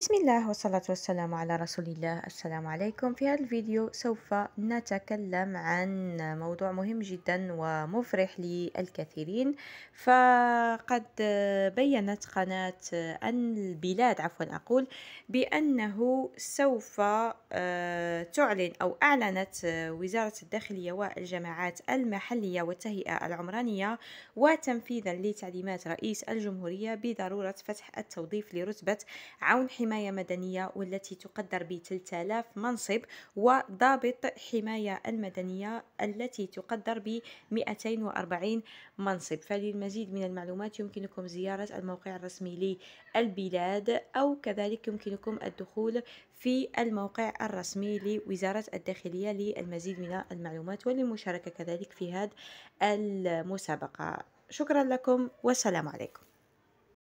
بسم الله والصلاة والسلام على رسول الله السلام عليكم في هذا الفيديو سوف نتكلم عن موضوع مهم جدا ومفرح للكثيرين فقد بيّنت قناة أن البلاد عفوا أقول بأنه سوف آه، تعلن أو أعلنت وزارة الداخلية والجماعات المحلية والتهيئة العمرانية وتنفيذا لتعليمات رئيس الجمهورية بضرورة فتح التوظيف لرتبة عون حماية حماية مدنية والتي تقدر ب 3000 منصب وضابط حماية المدنية التي تقدر ب 240 منصب فللمزيد من المعلومات يمكنكم زيارة الموقع الرسمي للبلاد أو كذلك يمكنكم الدخول في الموقع الرسمي لوزارة الداخلية للمزيد من المعلومات وللمشاركة كذلك في هذه المسابقة شكرا لكم والسلام عليكم